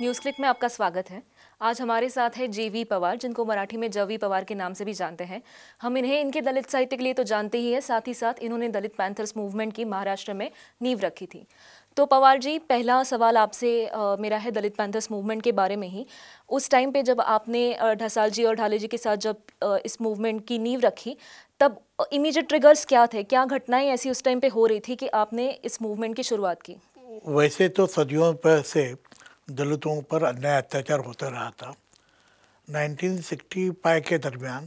news click में आपका स्वागत है आज हमारे साथ है जेवी पवार जिनको मराठी में जवी पवार के नाम से भी जानते हैं हम इन्हें इनके दलित साहित्य के लिए तो जानते ही है साथ ही साथ इन्होंने दलित पैंथर्स मूवमेंट की महाराष्ट्र में नींव रखी थी तो पवार जी पहला सवाल आपसे मेरा है दलित पैंथर्स मूवमेंट के बारे में ही उस टाइम पे जब आपने ढसाल जी और ढाले जी के साथ जब इस मूवमेंट की नींव रखी तब इमीडिएट ट्रिगर्स क्या थे क्या घटनाएं ऐसी उस टाइम पे हो रही थी कि आपने इस मूवमेंट की शुरुआत की वैसे तो सदियों पर से दलितों पर अन्याय अत्याचार होता रहा था 1965 के दरमियान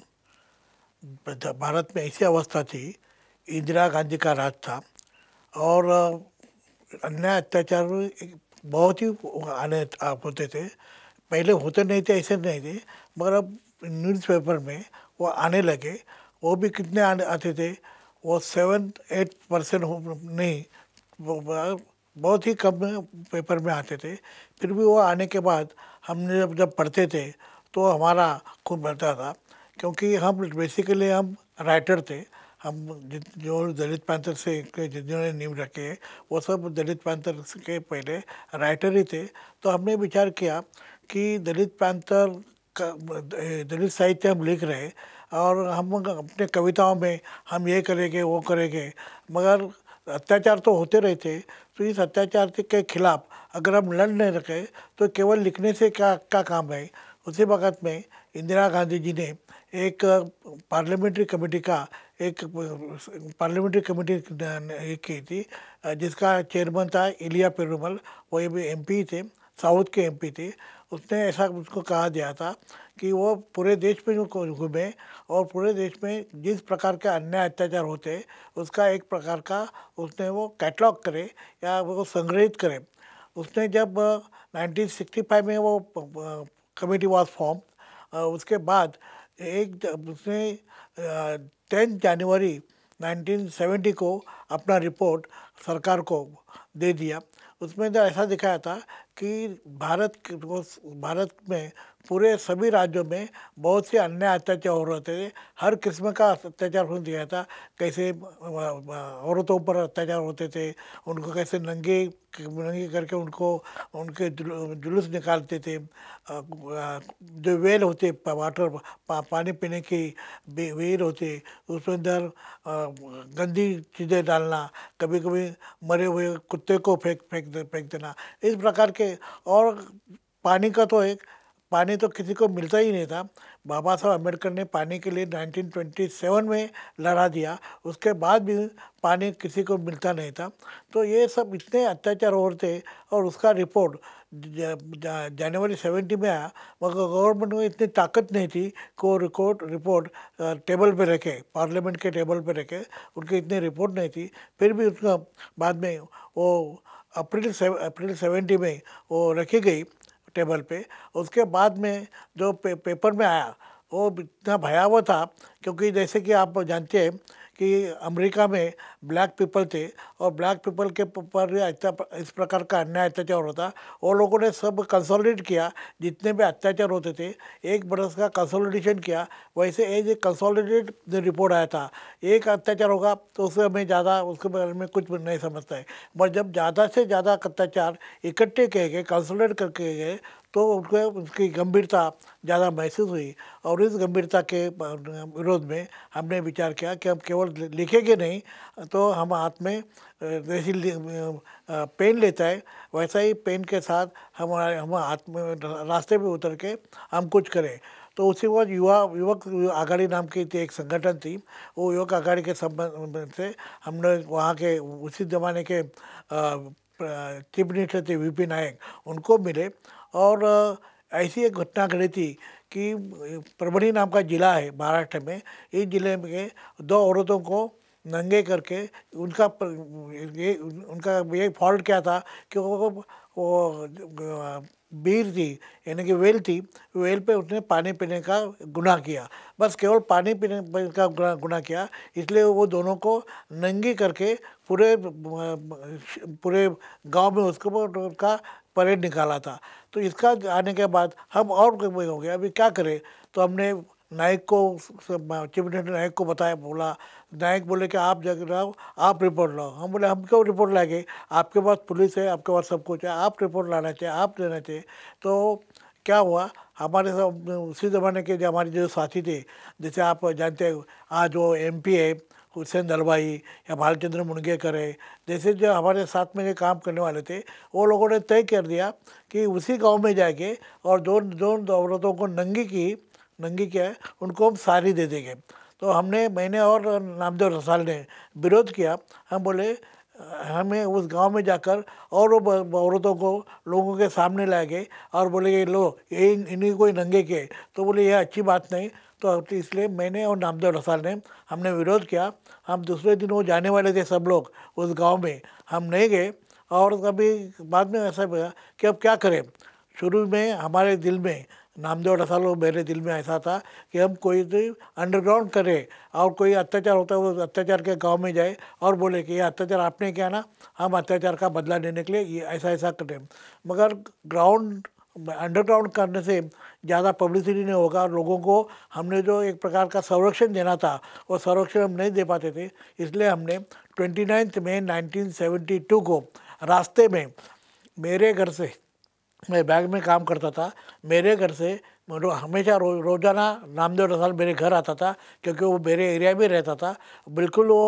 भारत में ऐसी अवस्था थी इंदिरा गांधी का राज था और अन्याय अत्याचार बहुत ही आने होते थे पहले होते नहीं थे ऐसे नहीं थे मगर अब न्यूज़पेपर में वो आने लगे वो भी कितने आने आते थे वो सेवन एट परसेंट नहीं बहुत ही कम पेपर में आते थे फिर भी वो आने के बाद हमने जब जब पढ़ते थे तो हमारा खूब बढ़ता था क्योंकि हम बेसिकली हम राइटर थे हम जो दलित पैंथर से जिन्होंने नींव रखे हैं वो सब दलित पैंथर के पहले राइटर ही थे तो हमने विचार किया कि दलित पैंथर का दलित साहित्य हम लिख रहे और हम अपने कविताओं में हम ये करेंगे वो करेंगे मगर अत्याचार तो होते रहते तो इस अत्याचार के खिलाफ अगर हम लड़ नहीं रखे तो केवल लिखने से क्या क्या काम है उसी वक्त में इंदिरा गांधी जी ने एक पार्लियामेंट्री कमेटी का एक पार्लियामेंट्री कमेटी की थी जिसका चेयरमैन था इलिया पेरूमल वो भी एमपी थे साउथ के एमपी थे उसने ऐसा उसको कहा दिया था कि वो पूरे देश में घूमे और पूरे देश में जिस प्रकार के अन्याय अत्याचार होते उसका एक प्रकार का उसने वो कैटलॉग करे या वो संग्रहित करे उसने जब 1965 में वो कमेटी वॉज फॉर्म उसके बाद एक उसने टेंथ जनवरी 1970 को अपना रिपोर्ट सरकार को दे दिया उसमें तो ऐसा दिखाया था कि भारत भारत में पूरे सभी राज्यों में बहुत से अन्य अत्याचार हो रहे थे हर किस्म का अत्याचार हो दिया था कैसे औरतों पर अत्याचार होते थे उनको कैसे नंगे नंगे करके उनको उनके जुलूस निकालते थे जो वेल होते वाटर पा, पानी पीने की वेल होते उसमें अंदर गंदी चीज़ें डालना कभी कभी मरे हुए कुत्ते को फेंक फेंक फेंक देना इस प्रकार के और पानी का तो एक पानी तो किसी को मिलता ही नहीं था बाबा साहब अम्बेडकर ने पानी के लिए 1927 में लड़ा दिया उसके बाद भी पानी किसी को मिलता नहीं था तो ये सब इतने अत्याचार हो रहे थे और उसका रिपोर्ट जनवरी सेवेंटी में आया मगर गवर्नमेंट में इतनी ताकत नहीं थी कि वो रिकॉर्ड रिपोर्ट टेबल पे रखे पार्लियामेंट के टेबल पे रखे उनकी इतनी रिपोर्ट नहीं थी फिर भी उसका बाद में वो अप्रैल अप्रैल सेवेंटी में वो रखी गई टेबल पे उसके बाद में जो पे, पेपर में आया वो इतना भयावह था क्योंकि जैसे कि आप जानते हैं कि अमेरिका में ब्लैक पीपल थे और ब्लैक पीपल के पर इस प्रकार का अन्याय अत्याचार होता वो लोगों ने सब कंसोलिडेट किया जितने भी अत्याचार होते थे एक बरस का कंसोलिडेशन किया वैसे एज एक कंसोलिडेट रिपोर्ट आया था एक अत्याचार होगा तो उससे हमें ज़्यादा उसके बारे में कुछ नहीं समझता है मगर जब ज़्यादा से ज़्यादा अत्याचार इकट्ठे किए गए कंसोलिडेट करके गए तो उनको उसकी गंभीरता ज़्यादा महसूस हुई और इस गंभीरता के विरोध में हमने विचार किया कि हम केवल लिखेंगे नहीं तो हम हाथ में जैसी पेन लेता है वैसा ही पेन के साथ हमारे हम हाथ में रास्ते पे उतर के हम कुछ करें तो उसी वक्त युवा युवक आघाड़ी नाम की थी एक संगठन थी वो युवक आघाड़ी के संबंध से हमने वहाँ के उसी ज़माने के चीफ मिनिस्टर थे वी पी नायक उनको मिले और ऐसी एक घटना घटी थी कि परभणी नाम का ज़िला है महाराष्ट्र में इस ज़िले में दो औरतों को नंगे करके उनका ये उनका ये फॉल्ट क्या था कि वो वो बीर थी यानी कि वेल थी वेल पे उसने पानी पीने का गुना किया बस केवल पानी पीने का गुना किया इसलिए वो दोनों को नंगी करके पूरे पूरे गांव में उसको उसका परेड निकाला था तो इसका आने के बाद हम और हो गया अभी क्या करें तो हमने नायक को चीफ मिनिस्टर नायक को बताया बोला नायक बोले कि आप जग लाओ आप रिपोर्ट लाओ हम बोले हम क्यों रिपोर्ट लाएंगे आपके पास पुलिस है आपके पास सब कुछ है आप रिपोर्ट लाना चाहिए आप देना चाहिए तो क्या हुआ हमारे सब उसी ज़माने के जो हमारे जो साथी थे जैसे आप जानते हैं आज वो एम पी है हुसैन दलवाई या भालचंद्र मुनगेकर है जैसे जो हमारे साथ में जो काम करने वाले थे वो लोगों ने तय कर दिया कि उसी गांव में जाके और दोनों दोनों औरतों को नंगी की नंगी क्या है उनको हम सारी दे देंगे तो हमने मैंने और नामदेव रसाल ने विरोध किया हम बोले हमें उस गांव में जाकर और वो औरतों को लोगों के सामने लाए गए और बोले गए लो ये इन्हीं को नंगे के तो बोले यह अच्छी बात नहीं तो, तो इसलिए मैंने और नामदेव रसाल ने हमने विरोध किया हम दूसरे दिन वो जाने वाले थे सब लोग उस गांव में हम नहीं गए और कभी बाद में ऐसा हुआ कि अब क्या करें शुरू में हमारे दिल में नामदेव रसाल मेरे दिल में ऐसा था कि हम कोई भी तो अंडरग्राउंड करें और कोई अत्याचार होता है वो अत्याचार के गांव में जाए और बोले कि ये अत्याचार आपने किया ना हम अत्याचार का बदला लेने के लिए ये ऐसा ऐसा करें मगर ग्राउंड अंडरग्राउंड करने से ज़्यादा पब्लिसिटी नहीं होगा और लोगों को हमने जो एक प्रकार का संरक्षण देना था वो संरक्षण हम नहीं दे पाते थे इसलिए हमने ट्वेंटी नाइन्थ में टू को रास्ते में मेरे घर से मैं बैंक में काम करता था मेरे घर से हमेशा रो, रोज़ाना नामदेव रसाल मेरे घर आता था क्योंकि वो मेरे एरिया में रहता था बिल्कुल वो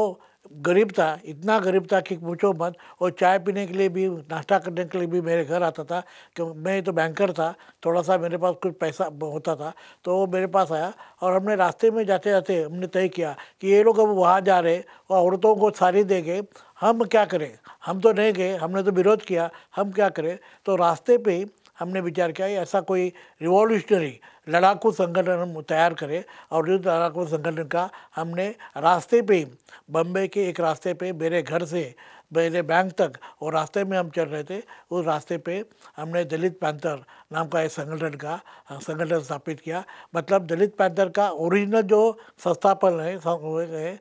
गरीब था इतना गरीब था कि पूछो मत और चाय पीने के लिए भी नाश्ता करने के लिए भी मेरे घर आता था क्योंकि मैं तो बैंकर था थोड़ा सा मेरे पास कुछ पैसा होता था तो वो मेरे पास आया और हमने रास्ते में जाते जाते हमने तय किया कि ये लोग अब वहाँ जा रहे और औरतों को सारी देंगे हम क्या करें हम तो नहीं गए हमने तो विरोध किया हम क्या करें तो रास्ते पर हमने विचार किया ऐसा कोई रिवॉल्यूशनरी लड़ाकू संगठन हम तैयार करें और युद्ध लड़ाकू संगठन का हमने रास्ते पे ही बम्बे के एक रास्ते पे मेरे घर से मेरे बैंक तक और रास्ते में हम चल रहे थे उस रास्ते पे हमने दलित पैंथर नाम का एक संगठन का संगठन स्थापित किया मतलब दलित पैंथर का ओरिजिनल जो संस्थापन है वो है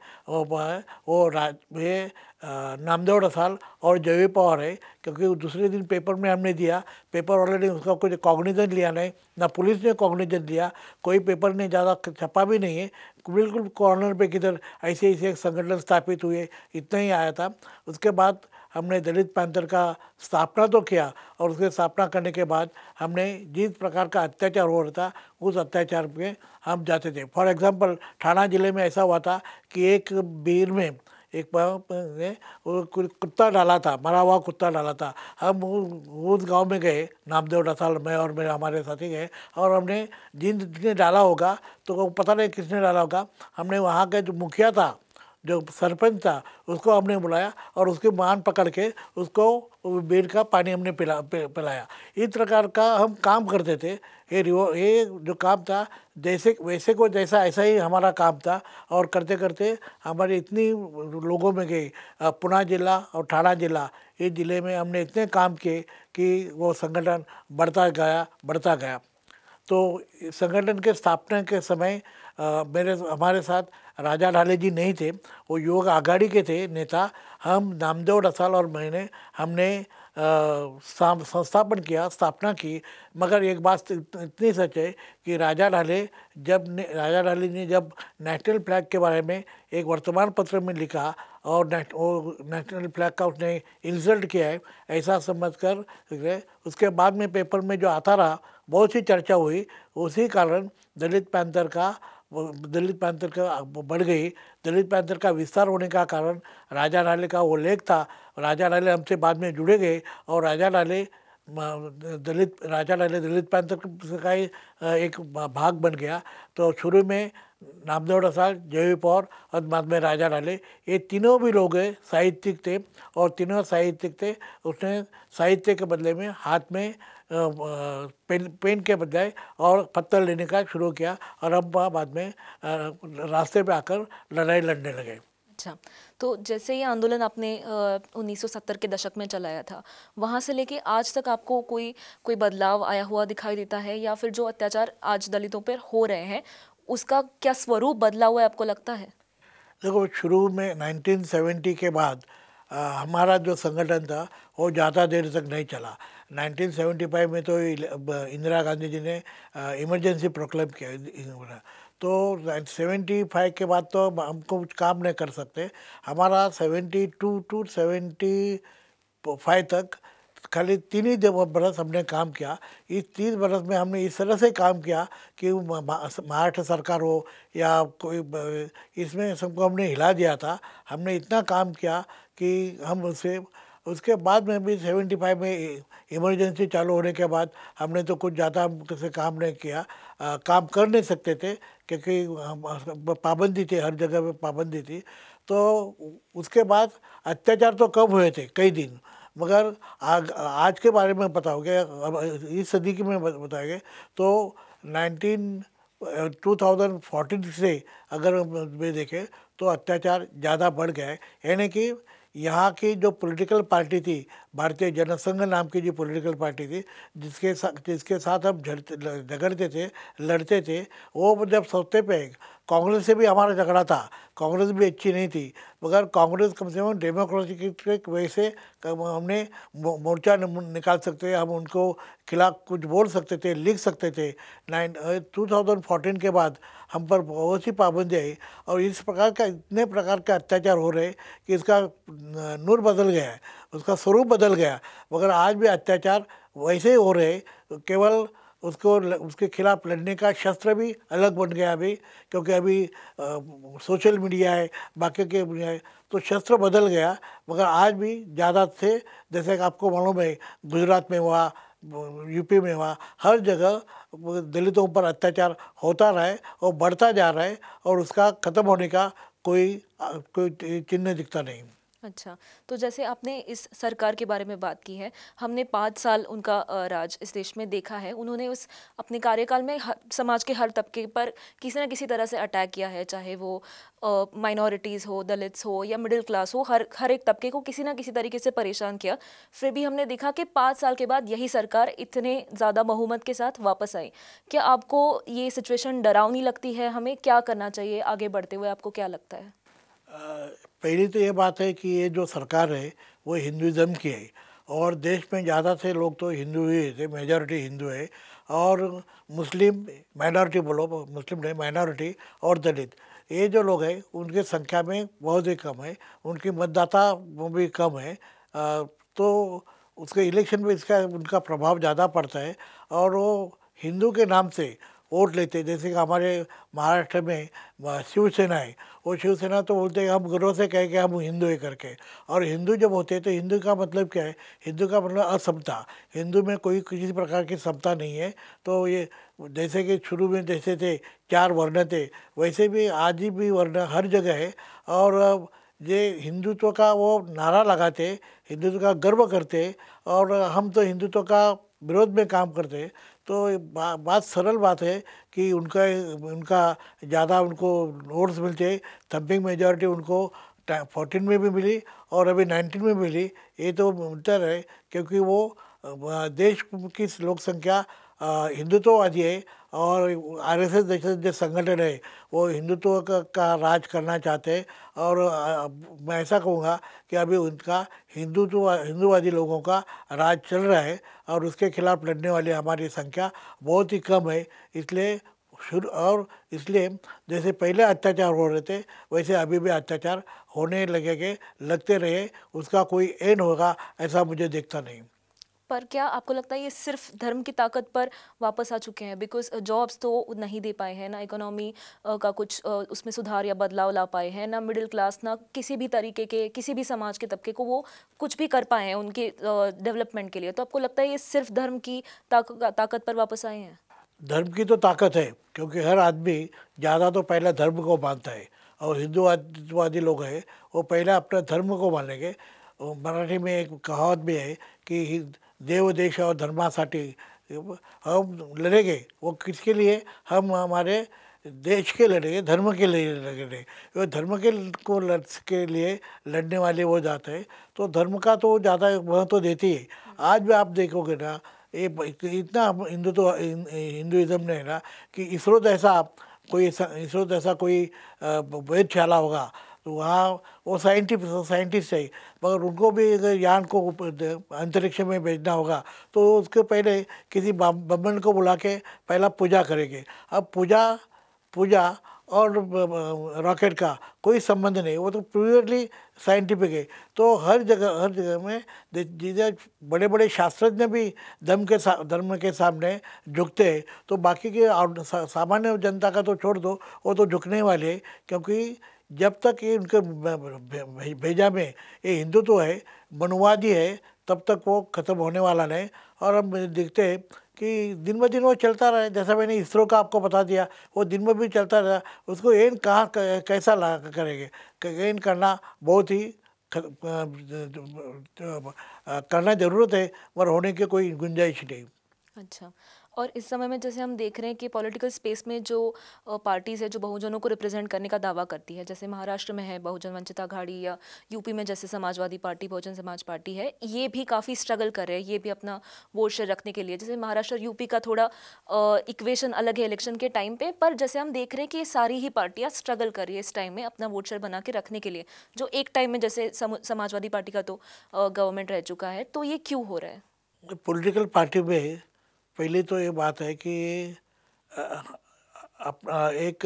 वो ये नामदेवड़ रसाल और जयवी पवार है क्योंकि दूसरे दिन पेपर में हमने दिया पेपर वाले ने उसका कुछ कॉग्निजन लिया नहीं ना पुलिस ने कॉग्निजन लिया कोई पेपर ने ज़्यादा छपा भी नहीं है बिल्कुल कॉर्नर पे किधर ऐसे ऐसे एक संगठन स्थापित हुए इतना ही आया था उसके बाद हमने दलित पैंथर का स्थापना तो किया और उसके स्थापना करने के बाद हमने जिस प्रकार का अत्याचार हो रहा था उस अत्याचार में हम जाते थे फॉर एग्ज़ाम्पल थाना जिले में ऐसा हुआ था कि एक भीड़ में एक बार ने कुत्ता डाला था मरा हुआ कुत्ता डाला था हम उस गांव में गए नामदेव रसाल में और मेरे हमारे साथी गए और हमने जिन जिसने डाला होगा तो पता नहीं किसने डाला होगा हमने वहाँ का जो मुखिया था जो सरपंच था उसको हमने बुलाया और उसके मान पकड़ के उसको बेल का पानी हमने पिला पिलाया इस प्रकार का हम काम करते थे ये रिवो ये जो काम था जैसे वैसे को जैसा ऐसा ही हमारा काम था और करते करते हमारे इतनी लोगों में गई पुना जिला और ठाणा जिला इस ज़िले में हमने इतने काम किए कि वो संगठन बढ़ता गया बढ़ता गया तो संगठन के स्थापना के समय मेरे हमारे साथ राजा ढाले जी नहीं थे वो योग आघाड़ी के थे नेता हम नामदेव रसाल और मैंने हमने संस्थापन किया स्थापना की मगर एक बात इतनी सच है कि राजा ढाले जब ने, राजा ढाले ने जब नेशनल फ्लैग के बारे में एक वर्तमान पत्र में लिखा और वो नेशनल फ्लैग का उसने इंसल्ट किया है ऐसा समझकर उसके बाद में पेपर में जो आता रहा बहुत सी चर्चा हुई उसी कारण दलित पैंथर का दलित पैंथर का बढ़ गई दलित पैंथर का विस्तार होने का कारण राजा लाले का वो लेख था राजा लाले हमसे बाद में जुड़े गए और राजा लाले दलित राजा लाले दलित पैंथर का ही एक भाग बन गया तो शुरू में नामदेव रसाल जयवी पौर और बाद में राजा लाले ये तीनों भी लोग साहित्यिक थे और तीनों साहित्यिक थे उसने साहित्य के बदले में हाथ में पेन पेन के बजाय और पत्थर लेने का शुरू किया और अब बाद में रास्ते पे आकर लड़ाई लड़ने लगे अच्छा तो जैसे ये आंदोलन आपने 1970 के दशक में चलाया था वहाँ से लेके आज तक आपको कोई कोई बदलाव आया हुआ दिखाई देता है या फिर जो अत्याचार आज दलितों पर हो रहे हैं उसका क्या स्वरूप बदला हुआ है आपको लगता है देखो शुरू में 1970 के बाद आ, हमारा जो संगठन था वो ज़्यादा देर तक नहीं चला 1975 में तो इंदिरा गांधी जी ने इमरजेंसी प्रोक्लेम किया तो 75 के बाद तो हम कुछ काम नहीं कर सकते हमारा 72 टू टू सेवेंटी तक खाली तीन ही बरस हमने काम किया इस तीस बरस में हमने इस तरह से काम किया कि महाराष्ट्र सरकार हो या कोई इसमें सबको हमने हिला दिया था हमने इतना काम किया कि हम उसे उसके बाद में भी 75 में इमरजेंसी चालू होने के बाद हमने तो कुछ ज़्यादा से काम नहीं किया आ, काम कर नहीं सकते थे क्योंकि पाबंदी थी हर जगह पे पाबंदी थी तो उसके बाद अत्याचार तो कम हुए थे कई दिन मगर आ, आज के बारे में बताओगे इस सदी के में बताएंगे तो 19 2014 से अगर वे देखें तो अत्याचार ज़्यादा बढ़ गया है यानी कि यहाँ की जो पॉलिटिकल पार्टी थी भारतीय जनसंघ नाम की जो पॉलिटिकल पार्टी थी जिसके साथ जिसके साथ हम झगड़ते थे लड़ते थे वो जब सोचते पे कांग्रेस से भी हमारा झगड़ा था कांग्रेस भी अच्छी नहीं थी मगर कांग्रेस कम से कम डेमोक्रेसी के वजह से हमने मोर्चा निकाल सकते थे हम उनको खिलाफ कुछ बोल सकते थे लिख सकते थे नाइन टू थाउजेंड फोर्टीन के बाद हम पर बहुत सी पाबंदी आई और इस प्रकार का इतने प्रकार के अत्याचार हो रहे कि इसका नूर बदल गया है उसका स्वरूप बदल गया मगर आज भी अत्याचार वैसे ही हो रहे तो केवल उसको उसके खिलाफ लड़ने का शस्त्र भी अलग बन गया अभी क्योंकि अभी आ, सोशल मीडिया है बाकी के है तो शस्त्र बदल गया मगर आज भी ज़्यादा से जैसे आपको मालूम है गुजरात में हुआ यूपी में हुआ हर जगह दलितों पर अत्याचार होता रहा है और बढ़ता जा रहा है और उसका ख़त्म होने का कोई कोई चिन्ह दिखता नहीं अच्छा तो जैसे आपने इस सरकार के बारे में बात की है हमने पाँच साल उनका राज इस देश में देखा है उन्होंने उस अपने कार्यकाल में हर, समाज के हर तबके पर किसी न किसी तरह से अटैक किया है चाहे वो माइनॉरिटीज़ हो दलित्स हो या मिडिल क्लास हो हर हर एक तबके को किसी ना किसी तरीके से परेशान किया फिर भी हमने देखा कि पाँच साल के बाद यही सरकार इतने ज़्यादा बहुमत के साथ वापस आई क्या आपको ये सिचुएशन डरावनी लगती है हमें क्या करना चाहिए आगे बढ़ते हुए आपको क्या लगता है पहली तो ये बात है कि ये जो सरकार है वो हिंदुज़म की है और देश में ज़्यादा से लोग तो हिंदू ही थे मेजॉरिटी हिंदू है और मुस्लिम माइनॉरिटी बोलो मुस्लिम नहीं माइनॉरिटी और दलित ये जो लोग हैं उनकी संख्या में बहुत ही कम है उनकी मतदाता भी कम है तो उसके इलेक्शन में इसका उनका प्रभाव ज़्यादा पड़ता है और वो हिंदू के नाम से वोट लेते जैसे कि हमारे महाराष्ट्र में शिवसेना है वो शिवसेना तो बोलते हैं हम गर्व से कहें कि हम हिंदू है करके और हिंदू जब होते हैं तो हिंदू का मतलब क्या है हिंदू का मतलब असमता हिंदू में कोई किसी प्रकार की समता नहीं है तो ये जैसे कि शुरू में जैसे थे चार वर्ण थे वैसे भी आज ही भी वर्ण हर जगह है और ये हिंदुत्व का वो नारा लगाते हिंदुत्व का गर्व करते और हम तो हिंदुत्व का विरोध में काम करते तो बा, बात सरल बात है कि उनका उनका ज़्यादा उनको वोट्स मिलते थम्पिंग मेजॉरिटी उनको फोर्टीन में भी मिली और अभी नाइनटीन में मिली ये तो बेहतर है क्योंकि वो देश की लोक संख्या हिंदुत्ववादी है और आरएसएस जैसे जो संगठन है वो हिंदुत्व का, का राज करना चाहते हैं और आ, मैं ऐसा कहूँगा कि अभी उनका हिंदुत्व हिंदुवादी लोगों का राज चल रहा है और उसके खिलाफ लड़ने वाली हमारी संख्या बहुत ही कम है इसलिए शुरू और इसलिए जैसे पहले अत्याचार हो रहे थे वैसे अभी भी अत्याचार होने के लगते रहे उसका कोई एन होगा ऐसा मुझे देखता नहीं पर क्या आपको लगता है ये सिर्फ धर्म की ताकत पर वापस आ चुके हैं बिकॉज जॉब्स uh, तो नहीं दे पाए हैं ना इकोनॉमी uh, का कुछ uh, उसमें सुधार या बदलाव ला पाए हैं ना मिडिल क्लास ना किसी भी तरीके के किसी भी समाज के तबके को वो कुछ भी कर पाए हैं उनके डेवलपमेंट के लिए तो आपको लगता है ये सिर्फ धर्म की ताकत पर वापस आए हैं धर्म की तो ताकत है क्योंकि हर आदमी ज़्यादा तो पहले धर्म को मानता है और हिंदुवादी लोग हैं वो पहले अपना धर्म को मानेंगे मराठी में एक कहावत भी है कि देव देश और धर्मा धर्मासाठी हम लड़ेंगे वो किसके लिए हम हमारे देश के लड़ेंगे धर्म के लिए लड़ेंगे वो धर्म के को लड़ के लिए लड़ने वाले वो जाते हैं तो धर्म का तो ज़्यादा महत्व तो देती है आज भी आप देखोगे ना ये इतना हिंदुत्व तो हिंदुज़म ने है ना कि इसरो जैसा कोई इसरो जैसा कोई वेदशाला होगा तो वहाँ वो साइंटिस्ट साइंटिस्ट है मगर उनको भी अगर यान को अंतरिक्ष में भेजना होगा तो उसके पहले किसी ब्राह्मण को बुला के पहला पूजा करेंगे अब पूजा पूजा और रॉकेट का कोई संबंध नहीं वो तो प्योरली साइंटिफिक है तो हर जगह हर जगह में जिधर बड़े बड़े शास्त्रज्ञ भी धर्म के धर्म के सामने झुकते हैं तो बाकी के सामान्य जनता का तो छोड़ दो वो तो झुकने वाले क्योंकि जब तक ये उनके भेजा में ये हिंदुत्व तो है मनुवादी है तब तक वो ख़त्म होने वाला नहीं और हम देखते हैं कि दिन ब दिन वो चलता रहे जैसा मैंने इसरो का आपको बता दिया वो दिन में भी चलता रहा उसको एन कहाँ कैसा ला करेंगे एन करना बहुत ही करना ज़रूरत है पर होने की कोई गुंजाइश नहीं अच्छा और इस समय में जैसे हम देख रहे हैं कि पॉलिटिकल स्पेस में जो पार्टीज़ है जो बहुजनों को रिप्रेजेंट करने का दावा करती है जैसे महाराष्ट्र में है बहुजन वंचित आघाड़ी या यूपी में जैसे समाजवादी पार्टी बहुजन समाज पार्टी है ये भी काफ़ी स्ट्रगल कर रहे हैं ये भी अपना वोट शेयर रखने के लिए जैसे महाराष्ट्र और यूपी का थोड़ा इक्वेशन अलग है इलेक्शन के टाइम पर पर जैसे हम देख रहे हैं कि ये सारी ही पार्टियाँ स्ट्रगल कर रही है इस टाइम में अपना वोट शेयर बना के रखने के लिए जो एक टाइम में जैसे समाजवादी पार्टी का तो गवर्नमेंट रह चुका है तो ये क्यों हो रहा है पॉलिटिकल पार्टी में पहले तो ये बात है कि एक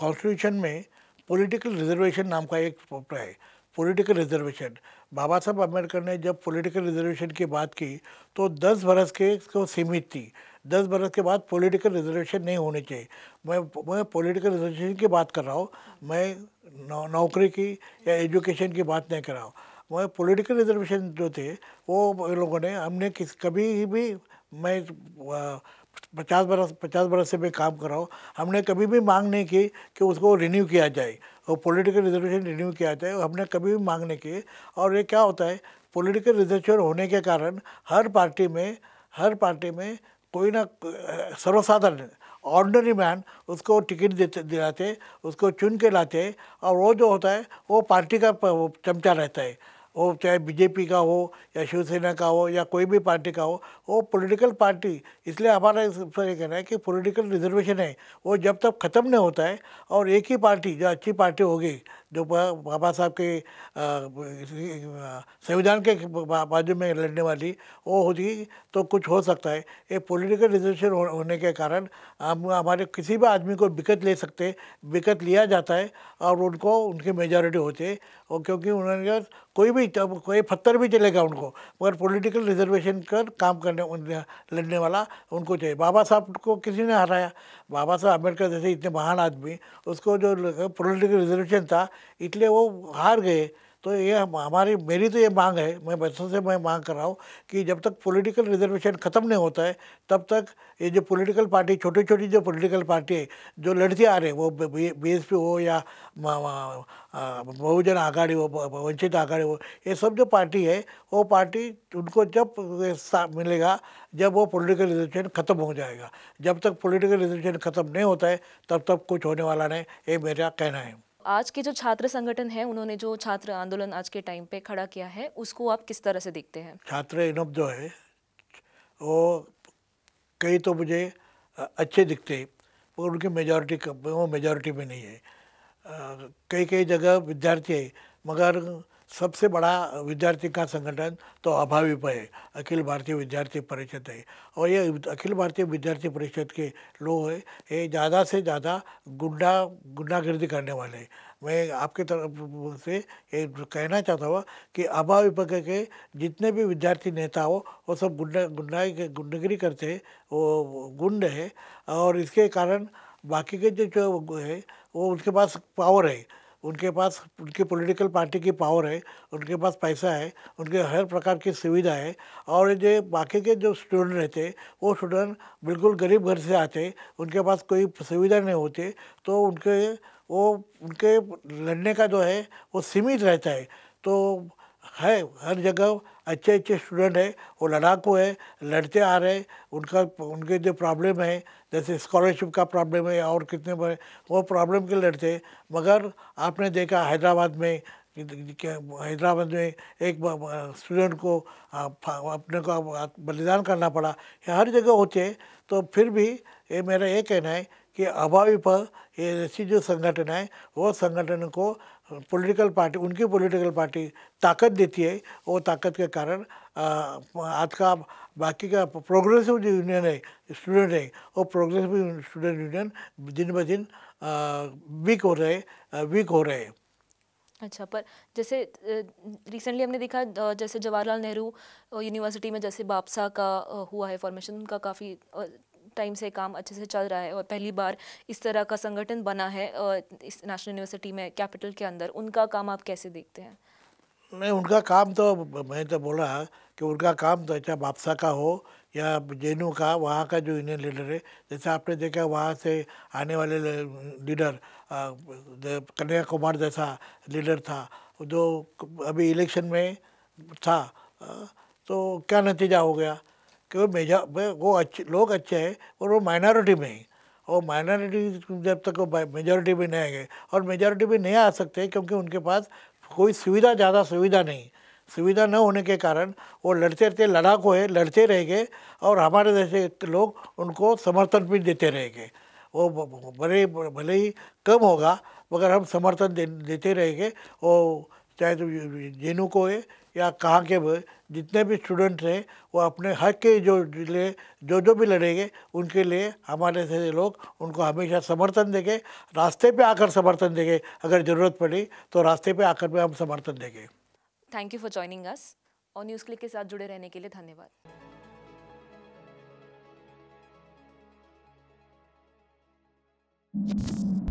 कॉन्स्टिट्यूशन में पॉलिटिकल रिजर्वेशन नाम का एक है पॉलिटिकल रिजर्वेशन बाबा साहब अम्बेडकर ने जब पॉलिटिकल रिजर्वेशन की बात की तो 10 बरस के को सीमित थी 10 बरस के बाद पॉलिटिकल रिजर्वेशन नहीं होनी चाहिए मैं मैं पॉलिटिकल रिजर्वेशन की बात कर रहा हूँ मैं नौ, नौकरी की या एजुकेशन की बात नहीं कर रहा हूँ मैं पॉलिटिकल रिजर्वेशन जो थे वो लोगों ने हमने किस कभी भी मैं पचास बरस पचास बरस से मैं काम कर रहा हूँ हमने कभी भी मांग नहीं की कि उसको रिन्यू किया जाए और पॉलिटिकल रिजर्वेशन रिन्यू किया जाए हमने कभी भी मांग नहीं की और ये क्या होता है पॉलिटिकल रिजर्वेशन होने के कारण हर पार्टी में हर पार्टी में कोई ना सर्वसाधारण ऑर्डनरी मैन उसको टिकट देते दिलाते उसको चुन के लाते और वो जो होता है वो पार्टी का चमचा रहता है वो चाहे बीजेपी का हो या शिवसेना का हो या कोई भी पार्टी का हो वो पॉलिटिकल पार्टी इसलिए हमारा ये कहना है कि पॉलिटिकल रिजर्वेशन है वो जब तक ख़त्म नहीं होता है और एक ही पार्टी जो अच्छी पार्टी होगी जो बाबा साहब के संविधान के बाजू में लड़ने वाली वो होती तो कुछ हो सकता है ये पॉलिटिकल रिजोल्यूशन होने के कारण हम हमारे किसी भी आदमी को विकत ले सकते विकत लिया जाता है और उनको उनकी मेजॉरिटी होती है और क्योंकि उन्होंने कोई भी कोई पत्थर भी चलेगा उनको मगर पॉलिटिकल रिजर्वेशन कर काम करने लड़ने वाला उनको चाहिए बाबा साहब को किसी ने हराया बाबा साहब अम्बेडकर जैसे इतने महान आदमी उसको जो पॉलिटिकल रिजर्वेशन था इसलिए वो हार गए तो ये हमारी मेरी तो ये मांग है मैं बच्चों से मैं मांग कर रहा हूँ कि जब तक पॉलिटिकल रिजर्वेशन ख़त्म नहीं होता है तब तक ये जो पॉलिटिकल पार्टी छोटी छोटी जो पॉलिटिकल पार्टी है जो लड़ती आ रहे हैं वो बी एस पी हो या बहुजन आघाड़ी हो वंचित आघाड़ी हो ये सब जो पार्टी है वो पार्टी उनको जब मिलेगा जब वो पॉलिटिकल रिजर्वेशन ख़त्म हो जाएगा जब तक पॉलिटिकल रिजर्वेशन ख़त्म नहीं होता है तब तक कुछ होने वाला नहीं ये मेरा कहना है आज के जो छात्र संगठन है उन्होंने जो छात्र आंदोलन आज के टाइम पे खड़ा किया है उसको आप किस तरह से देखते हैं छात्र इनब जो है वो कई तो मुझे अच्छे दिखते पर उनकी मेजॉरिटी वो मेजॉरिटी में नहीं है कई कई जगह विद्यार्थी है मगर सबसे बड़ा विद्यार्थी का संगठन तो अभाविप है अखिल भारतीय विद्यार्थी परिषद है और ये अखिल भारतीय विद्यार्थी परिषद के लोग है ये ज़्यादा से ज़्यादा गुंडा गुंडागर्दी करने वाले हैं मैं आपके तरफ से ये कहना चाहता हुआ कि अभाविप विपक्ष के जितने भी विद्यार्थी नेता हो वो सब गुंडा गुंडाई गुंडगिरी करते हैं वो गुंड है और इसके कारण बाकी के जो है वो उनके पास पावर है उनके पास उनकी पॉलिटिकल पार्टी की पावर है उनके पास पैसा है उनके हर प्रकार की सुविधा है और जो बाकी के जो स्टूडेंट रहते वो स्टूडेंट बिल्कुल गरीब घर से आते उनके पास कोई सुविधा नहीं होती तो उनके वो उनके लड़ने का जो है वो सीमित रहता है तो है हर जगह अच्छे अच्छे स्टूडेंट हैं वो लड़ाकू है लड़ते आ रहे उनका उनके जो प्रॉब्लम है जैसे स्कॉलरशिप का प्रॉब्लम है और कितने बड़े वो प्रॉब्लम के लड़ते मगर आपने देखा हैदराबाद में हैदराबाद में एक स्टूडेंट को अपने को बलिदान करना पड़ा हर जगह होते तो फिर भी ये मेरा ये कहना है कि अभावी पर ये ऐसी जो संगठन है वो संगठन को पॉलिटिकल पार्टी उनकी पॉलिटिकल पार्टी ताकत देती है वो ताकत के कारण आज का बाकी का प्रोग्रेसिव जो यूनियन है स्टूडेंट है वो प्रोग्रेसिव स्टूडेंट यूनियन दिन ब दिन वीक हो रहे वीक हो रहे हैं अच्छा पर जैसे रिसेंटली हमने देखा जैसे जवाहरलाल नेहरू यूनिवर्सिटी में जैसे बापसा का हुआ है फॉर्मेशन उनका काफ़ी टाइम से काम अच्छे से चल रहा है और पहली बार इस तरह का संगठन बना है इस नेशनल यूनिवर्सिटी में कैपिटल के अंदर उनका काम आप कैसे देखते हैं नहीं उनका काम तो मैं तो बोला कि उनका काम तो अच्छा बापसा का हो या जेनू का वहाँ का जो यूनियन लीडर है जैसे आपने देखा वहाँ से आने वाले लीडर कन्या कुमार जैसा लीडर था जो अभी इलेक्शन में था तो क्या नतीजा हो गया कि वो मेजा वो अच्छे लोग अच्छे हैं और वो माइनॉरिटी में हैं और माइनॉरिटी जब तक वो मेजॉरिटी में नहीं आएंगे और मेजॉरिटी में नहीं आ सकते क्योंकि उनके पास कोई सुविधा ज़्यादा सुविधा नहीं सुविधा न होने के कारण वो लड़ते रहते लड़ाकू हुए लड़ते रहेंगे और हमारे जैसे लोग उनको समर्थन भी देते रहेंगे वो भले भले ही कम होगा मगर हम समर्थन दे, देते रहेंगे और चाहे तो जेनू को है या कहाँ के जितने भी स्टूडेंट्स हैं वो अपने हक के जो लिए जो जो भी लड़ेंगे उनके लिए हमारे से लोग उनको हमेशा समर्थन देंगे रास्ते पे आकर समर्थन देंगे अगर ज़रूरत पड़ी तो रास्ते पे आकर भी हम समर्थन देंगे thank you for joining us और न्यूज़ क्लिक के साथ जुड़े रहने के लिए धन्यवाद you